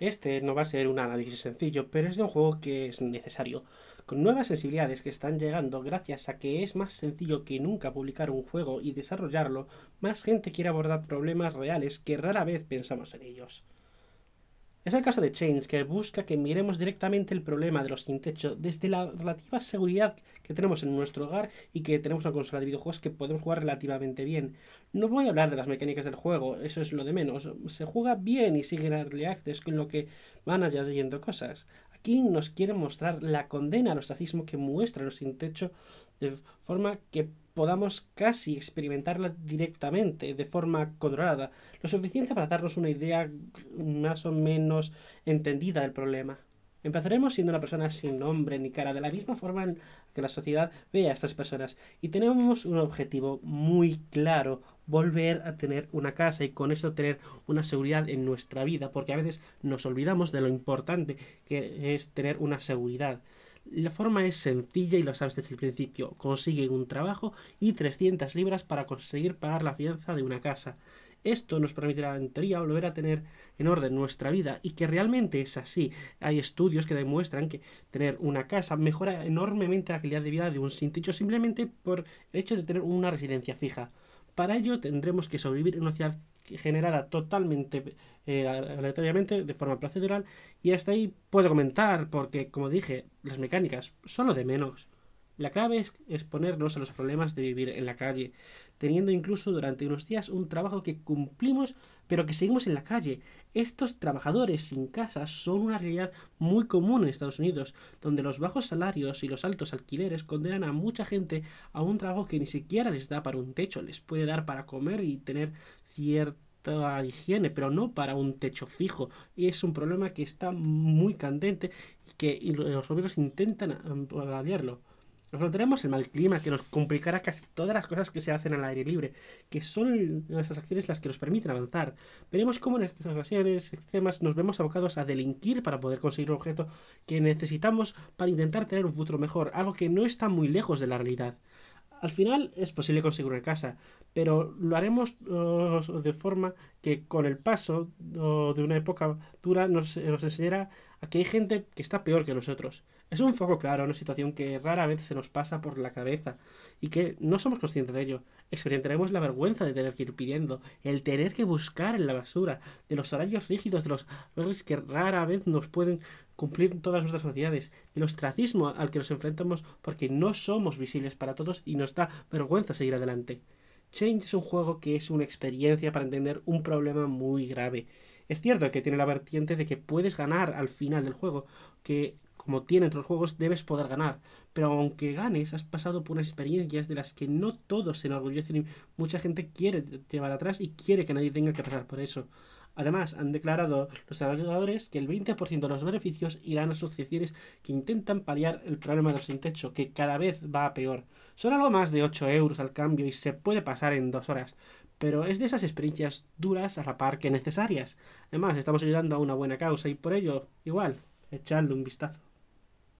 Este no va a ser un análisis sencillo, pero es de un juego que es necesario, con nuevas sensibilidades que están llegando gracias a que es más sencillo que nunca publicar un juego y desarrollarlo, más gente quiere abordar problemas reales que rara vez pensamos en ellos. Es el caso de Change, que busca que miremos directamente el problema de los sin techo desde la relativa seguridad que tenemos en nuestro hogar y que tenemos una consola de videojuegos que podemos jugar relativamente bien. No voy a hablar de las mecánicas del juego, eso es lo de menos. Se juega bien y sigue en Early Access, con lo que van añadiendo cosas. King nos quiere mostrar la condena al ostracismo que muestra los sin techo de forma que podamos casi experimentarla directamente, de forma controlada, lo suficiente para darnos una idea más o menos entendida del problema. Empezaremos siendo una persona sin nombre ni cara, de la misma forma en que la sociedad ve a estas personas. Y tenemos un objetivo muy claro, volver a tener una casa y con eso tener una seguridad en nuestra vida, porque a veces nos olvidamos de lo importante que es tener una seguridad. La forma es sencilla y lo sabes desde el principio. Consigue un trabajo y 300 libras para conseguir pagar la fianza de una casa. Esto nos permitirá, en teoría, volver a tener en orden nuestra vida y que realmente es así. Hay estudios que demuestran que tener una casa mejora enormemente la calidad de vida de un sin simplemente por el hecho de tener una residencia fija. Para ello tendremos que sobrevivir en una ciudad generada totalmente eh, aleatoriamente, de forma procedural, y hasta ahí puedo comentar, porque como dije, las mecánicas son lo de menos. La clave es exponernos a los problemas de vivir en la calle, teniendo incluso durante unos días un trabajo que cumplimos pero que seguimos en la calle. Estos trabajadores sin casa son una realidad muy común en Estados Unidos, donde los bajos salarios y los altos alquileres condenan a mucha gente a un trabajo que ni siquiera les da para un techo, les puede dar para comer y tener cierta higiene, pero no para un techo fijo. Y es un problema que está muy candente y que los gobiernos intentan aliarlo. Nos el mal clima que nos complicará casi todas las cosas que se hacen al aire libre, que son nuestras acciones las que nos permiten avanzar. Veremos cómo en estas ocasiones extremas nos vemos abocados a delinquir para poder conseguir un objeto que necesitamos para intentar tener un futuro mejor, algo que no está muy lejos de la realidad. Al final es posible conseguir una casa, pero lo haremos uh, de forma que con el paso uh, de una época dura nos, nos enseñará a que hay gente que está peor que nosotros. Es un foco claro, una situación que rara vez se nos pasa por la cabeza y que no somos conscientes de ello. Experimentaremos la vergüenza de tener que ir pidiendo, el tener que buscar en la basura, de los horarios rígidos, de los horarios que rara vez nos pueden cumplir todas nuestras sociedades, del ostracismo al que nos enfrentamos porque no somos visibles para todos y nos da vergüenza seguir adelante. Change es un juego que es una experiencia para entender un problema muy grave. Es cierto que tiene la vertiente de que puedes ganar al final del juego, que como tiene otros juegos, debes poder ganar. Pero aunque ganes, has pasado por unas experiencias de las que no todos se enorgullecen y mucha gente quiere llevar atrás y quiere que nadie tenga que pasar por eso. Además, han declarado los trabajadores que el 20% de los beneficios irán a asociaciones que intentan paliar el problema de los sin techo, que cada vez va a peor. Son algo más de 8 euros al cambio y se puede pasar en dos horas, pero es de esas experiencias duras a la par que necesarias. Además, estamos ayudando a una buena causa y por ello, igual, echadle un vistazo.